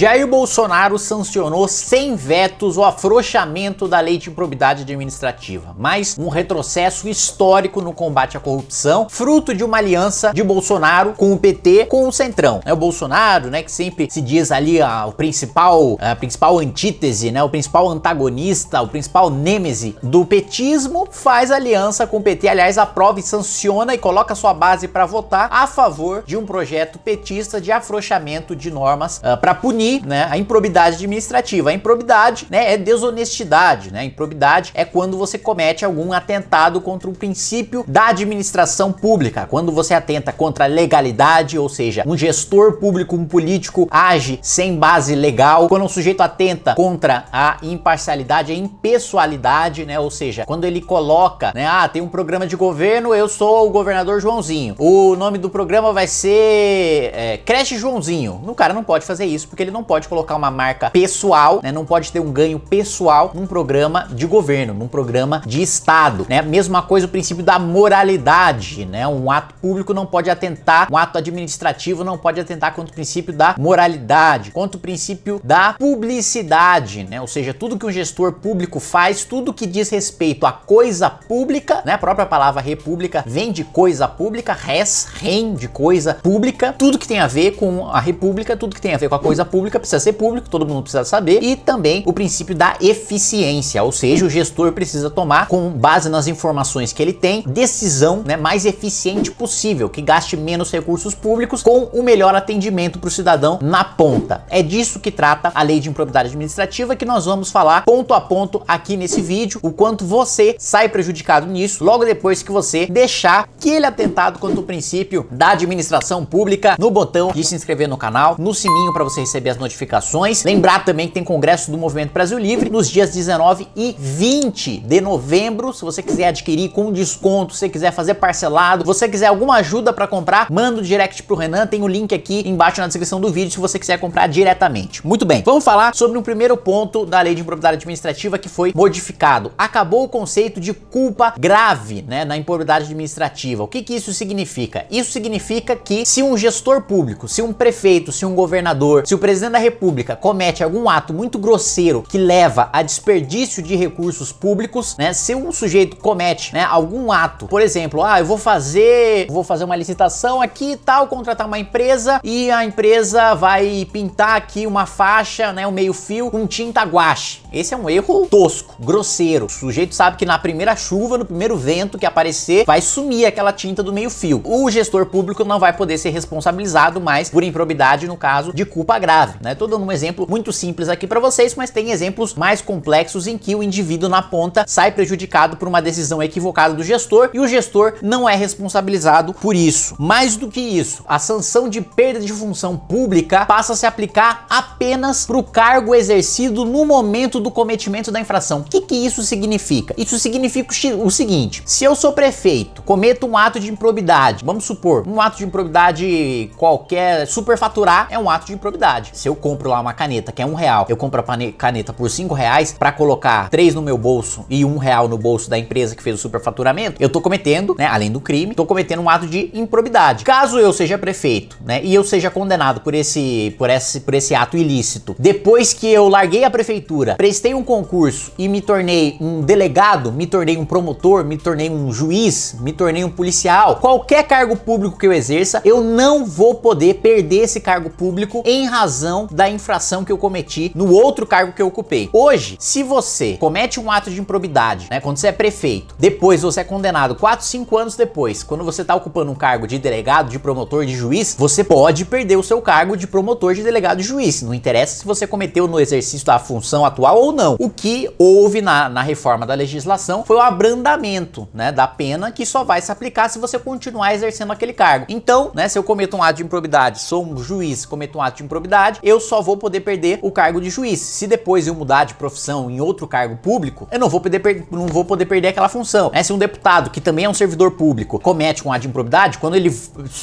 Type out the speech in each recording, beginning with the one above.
Jair Bolsonaro sancionou sem vetos o afrouxamento da lei de improbidade administrativa, mais um retrocesso histórico no combate à corrupção, fruto de uma aliança de Bolsonaro com o PT, com o Centrão. É o Bolsonaro, né, que sempre se diz ali a, o principal, a principal antítese, né, o principal antagonista, o principal nêmese do petismo, faz aliança com o PT, aliás, aprova e sanciona e coloca sua base para votar a favor de um projeto petista de afrouxamento de normas uh, ah, para punir né, a improbidade administrativa. A improbidade né, é desonestidade. Né? A improbidade é quando você comete algum atentado contra o princípio da administração pública, quando você atenta contra a legalidade, ou seja, um gestor público, um político age sem base legal, quando um sujeito atenta contra a imparcialidade, a impessoalidade, né? Ou seja, quando ele coloca, né? Ah, tem um programa de governo, eu sou o governador Joãozinho. O nome do programa vai ser é, Creche Joãozinho. O cara não pode fazer isso porque ele não não pode colocar uma marca pessoal, né? Não pode ter um ganho pessoal num programa de governo, num programa de Estado, né? Mesma coisa o princípio da moralidade, né? Um ato público não pode atentar, um ato administrativo não pode atentar contra o princípio da moralidade, contra o princípio da publicidade, né? Ou seja, tudo que um gestor público faz, tudo que diz respeito à coisa pública, né? A própria palavra república vem de coisa pública, res, rem de coisa pública, tudo que tem a ver com a república, tudo que tem a ver com a coisa pública pública precisa ser público, todo mundo precisa saber, e também o princípio da eficiência, ou seja, o gestor precisa tomar, com base nas informações que ele tem, decisão né, mais eficiente possível, que gaste menos recursos públicos com o melhor atendimento para o cidadão na ponta. É disso que trata a lei de improbidade administrativa que nós vamos falar ponto a ponto aqui nesse vídeo, o quanto você sai prejudicado nisso logo depois que você deixar que ele atentado quanto o princípio da administração pública no botão de se inscrever no canal, no sininho para você receber as notificações. Lembrar também que tem congresso do Movimento Brasil Livre nos dias 19 e 20 de novembro. Se você quiser adquirir com desconto, se quiser fazer parcelado, você quiser alguma ajuda para comprar, manda o direct pro Renan, tem o link aqui embaixo na descrição do vídeo se você quiser comprar diretamente. Muito bem, vamos falar sobre o um primeiro ponto da lei de improbidade administrativa que foi modificado. Acabou o conceito de culpa grave, né, na improbidade administrativa. O que que isso significa? Isso significa que se um gestor público, se um prefeito, se um governador, se o presidente presidente da República comete algum ato muito grosseiro que leva a desperdício de recursos públicos, né? Se um sujeito comete, né, algum ato, por exemplo, ah, eu vou fazer, vou fazer uma licitação aqui e tal, contratar uma empresa e a empresa vai pintar aqui uma faixa, né, um meio-fio com tinta guache. Esse é um erro tosco, grosseiro. O sujeito sabe que na primeira chuva, no primeiro vento que aparecer, vai sumir aquela tinta do meio-fio. O gestor público não vai poder ser responsabilizado mais por improbidade no caso de culpa grave. Estou né? Tô dando um exemplo muito simples aqui para vocês, mas tem exemplos mais complexos em que o indivíduo na ponta sai prejudicado por uma decisão equivocada do gestor e o gestor não é responsabilizado por isso. Mais do que isso, a sanção de perda de função pública passa a se aplicar apenas para o cargo exercido no momento do cometimento da infração. O que, que isso significa? Isso significa o seguinte: se eu sou prefeito, cometo um ato de improbidade, vamos supor, um ato de improbidade qualquer, superfaturar é um ato de improbidade. Se eu compro lá uma caneta que é um real, eu compro a caneta por cinco reais para colocar três no meu bolso e um real no bolso da empresa que fez o superfaturamento, eu tô cometendo, né, além do crime, tô cometendo um ato de improbidade. Caso eu seja prefeito, né, e eu seja condenado por esse, por esse, por esse ato ilícito, depois que eu larguei a prefeitura, prestei um concurso e me tornei um delegado, me tornei um promotor, me tornei um juiz, me tornei um policial, qualquer cargo público que eu exerça, eu não vou poder perder esse cargo público em razão razão da infração que eu cometi no outro cargo que eu ocupei. Hoje, se você comete um ato de improbidade, né, quando você é prefeito, depois você é condenado 4, 5 anos depois, quando você está ocupando um cargo de delegado, de promotor, de juiz, você pode perder o seu cargo de promotor, de delegado, de juiz. Não interessa se você cometeu no exercício da função atual ou não. O que houve na, na reforma da legislação foi o abrandamento né, da pena que só vai se aplicar se você continuar exercendo aquele cargo. Então, né, se eu cometo um ato de improbidade, sou um juiz, cometo um ato de improbidade, eu só vou poder perder o cargo de juiz. Se depois eu mudar de profissão em outro cargo público, eu não vou poder, per não vou poder perder aquela função. Né? Se um deputado, que também é um servidor público, comete de improbidade, quando ele,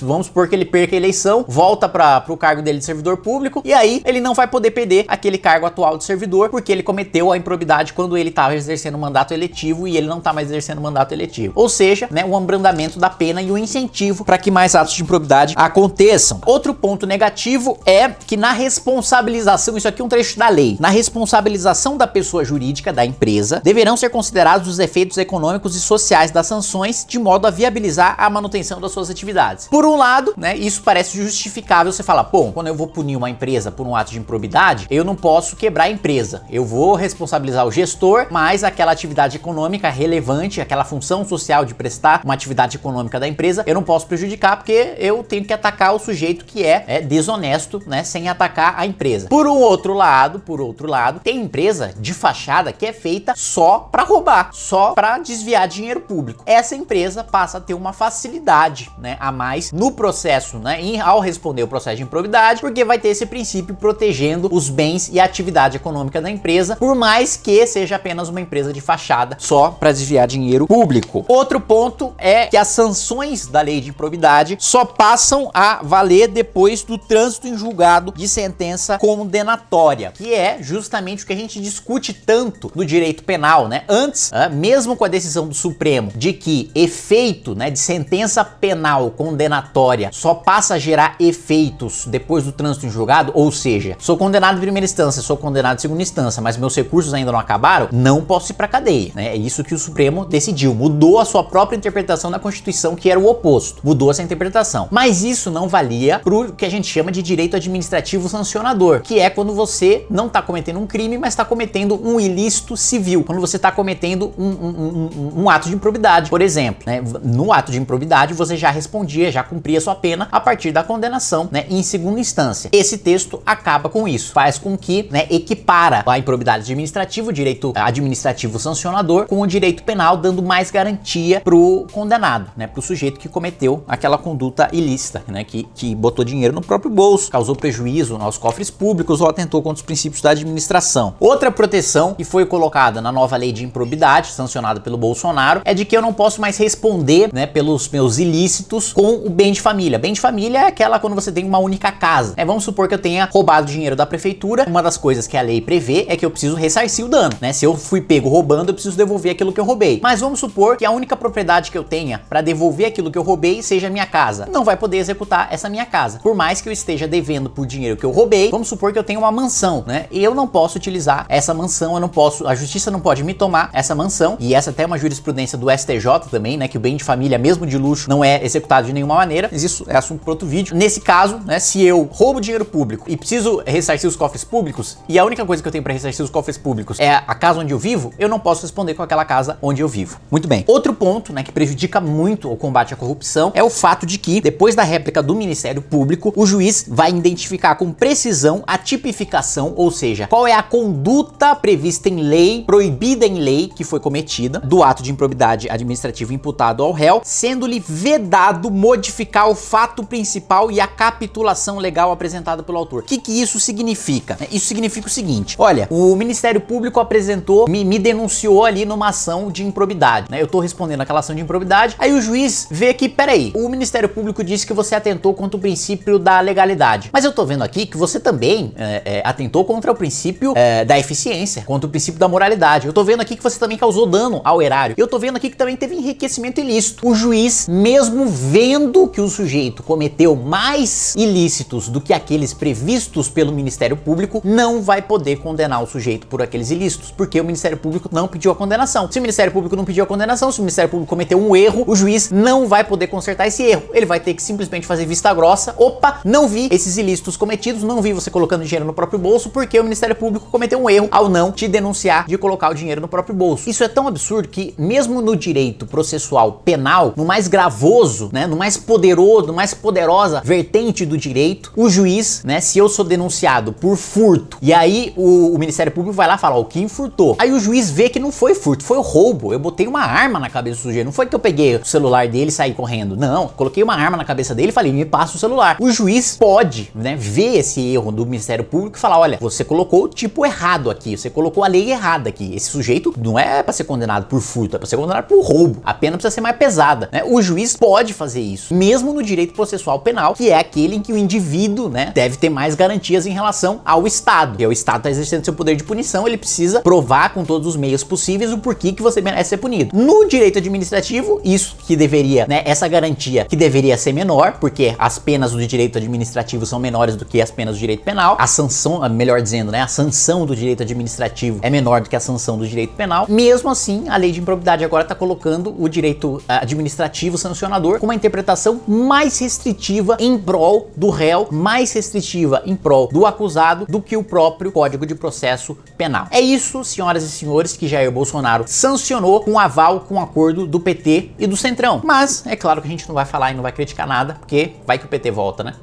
vamos supor que ele perca a eleição, volta para o cargo dele de servidor público, e aí ele não vai poder perder aquele cargo atual de servidor, porque ele cometeu a improbidade quando ele estava exercendo o mandato eletivo e ele não está mais exercendo o mandato eletivo. Ou seja, né, um abrandamento da pena e um incentivo para que mais atos de improbidade aconteçam. Outro ponto negativo é que na responsabilização, isso aqui é um trecho da lei, na responsabilização da pessoa jurídica da empresa, deverão ser considerados os efeitos econômicos e sociais das sanções, de modo a viabilizar a manutenção das suas atividades. Por um lado, né, isso parece justificável, você fala, pô, quando eu vou punir uma empresa por um ato de improbidade, eu não posso quebrar a empresa, eu vou responsabilizar o gestor, mas aquela atividade econômica relevante, aquela função social de prestar uma atividade econômica da empresa, eu não posso prejudicar porque eu tenho que atacar o sujeito que é, é desonesto, né, sem atacar atacar a empresa. Por um outro lado, por outro lado, tem empresa de fachada que é feita só para roubar, só para desviar dinheiro público. Essa empresa passa a ter uma facilidade, né, a mais no processo, né, em, ao responder o processo de improbidade, porque vai ter esse princípio protegendo os bens e a atividade econômica da empresa, por mais que seja apenas uma empresa de fachada só para desviar dinheiro público. Outro ponto é que as sanções da lei de improbidade só passam a valer depois do trânsito em julgado de sentença condenatória, que é justamente o que a gente discute tanto no direito penal, né? Antes, ah, mesmo com a decisão do Supremo de que efeito, né, de sentença penal condenatória só passa a gerar efeitos depois do trânsito em julgado, ou seja, sou condenado em primeira instância, sou condenado em segunda instância, mas meus recursos ainda não acabaram, não posso ir para cadeia, né? É isso que o Supremo decidiu, mudou a sua própria interpretação da Constituição, que era o oposto, mudou essa interpretação. Mas isso não valia pro que a gente chama de direito administrativo motivo sancionador, que é quando você não está cometendo um crime, mas está cometendo um ilícito civil, quando você está cometendo um, um, um, um, ato de improbidade, por exemplo. Né? No ato de improbidade, você já respondia, já cumpria sua pena a partir da condenação né, em segunda instância. Esse texto acaba com isso, faz com que né, equipara a improbidade administrativa, o direito administrativo sancionador, com o direito penal, dando mais garantia para o condenado, né, para o sujeito que cometeu aquela conduta ilícita, né, que, que botou dinheiro no próprio bolso, causou prejuízo lesionar os cofres públicos ou atentou contra os princípios da administração. Outra proteção que foi colocada na nova lei de improbidade, sancionada pelo Bolsonaro, é de que eu não posso mais responder né, pelos meus ilícitos com o bem de família. Bem de família é aquela quando você tem uma única casa. Né? Vamos supor que eu tenha roubado dinheiro da prefeitura. Uma das coisas que a lei prevê é que eu preciso ressarcir o dano. Né? Se eu fui pego roubando, eu preciso devolver aquilo que eu roubei. Mas vamos supor que a única propriedade que eu tenha para devolver aquilo que eu roubei seja minha casa. Não vai poder executar essa minha casa. Por mais que eu esteja devendo por dinheiro que que eu roubei, vamos supor que eu tenho uma mansão, né? E eu não posso utilizar essa mansão, eu não posso, a justiça não pode me tomar essa mansão, e essa até é uma jurisprudência do STJ também, né? Que o bem de família, mesmo de luxo, não é executado de nenhuma maneira, mas isso é assunto para outro vídeo. Nesse caso, né? Se eu roubo dinheiro público e preciso ressarcir os cofres públicos, e a única coisa que eu tenho para ressarcir os cofres públicos é a casa onde eu vivo, eu não posso responder com aquela casa onde eu vivo. Muito bem. Outro ponto, né, que prejudica muito o combate à corrupção é o fato de que, depois da réplica do Ministério Público, o juiz vai identificar com precisão a tipificação, ou seja, qual é a conduta prevista em lei, proibida em lei, que foi cometida, do ato de improbidade administrativa imputado ao réu, sendo-lhe vedado modificar o fato principal e a capitulação legal apresentada pelo autor. O que, que isso significa? Isso significa o seguinte: olha, o Ministério Público apresentou, me, me denunciou ali numa ação de improbidade, né? Eu tô respondendo aquela ação de improbidade, aí o juiz vê que, peraí, o Ministério Público disse que você atentou contra o princípio da legalidade, mas eu tô vendo aqui que você também é, é, atentou contra o princípio é, da eficiência, contra o princípio da moralidade. Eu tô vendo aqui que você também causou dano ao erário. Eu tô vendo aqui que também teve enriquecimento ilícito. O juiz, mesmo vendo que o sujeito cometeu mais ilícitos do que aqueles previstos pelo Ministério Público, não vai poder condenar o sujeito por aqueles ilícitos, porque o Ministério Público não pediu a condenação. Se o Ministério Público não pediu a condenação, se o Ministério Público cometeu um erro, o juiz não vai poder consertar esse erro. Ele vai ter que simplesmente fazer vista grossa. Opa, não vi esses ilícitos cometidos Unidos não vi você colocando dinheiro no próprio bolso porque o Ministério Público cometeu um erro ao não te denunciar de colocar o dinheiro no próprio bolso. Isso é tão absurdo que mesmo no direito processual penal, no mais gravoso, né, no mais poderoso, no mais poderosa vertente do direito, o juiz, né, se eu sou denunciado por furto e aí o, o Ministério Público vai lá falar o que furtou. Aí o juiz vê que não foi furto, foi roubo. Eu botei uma arma na cabeça do sujeito, não foi que eu peguei o celular dele e saí correndo. Não, coloquei uma arma na cabeça dele e falei, me passa o celular. O juiz pode, né, ver esse erro do Ministério Público e falar, olha, você colocou o tipo errado aqui, você colocou a lei errada aqui. Esse sujeito não é para ser condenado por furto, é para ser condenado por roubo. A pena precisa ser mais pesada, né? O juiz pode fazer isso, mesmo no direito processual penal, que é aquele em que o indivíduo, né, deve ter mais garantias em relação ao Estado. Que o Estado está exercendo seu poder de punição, ele precisa provar com todos os meios possíveis o porquê que você merece ser punido. No direito administrativo, isso que deveria, né, essa garantia que deveria ser menor, porque as penas do direito administrativo são menores do que as penas do direito penal, a sanção, ah, melhor dizendo, né, a sanção do direito administrativo é menor do que a sanção do direito penal. Mesmo assim, a lei de improbidade agora está colocando o direito ah, administrativo sancionador com uma interpretação mais restritiva em prol do réu, mais restritiva em prol do acusado do que o próprio Código de Processo Penal. É isso, senhoras e senhores, que Jair Bolsonaro sancionou com aval com acordo do PT e do Centrão. Mas é claro que a gente não vai falar e não vai criticar nada, porque vai que o PT volta, né?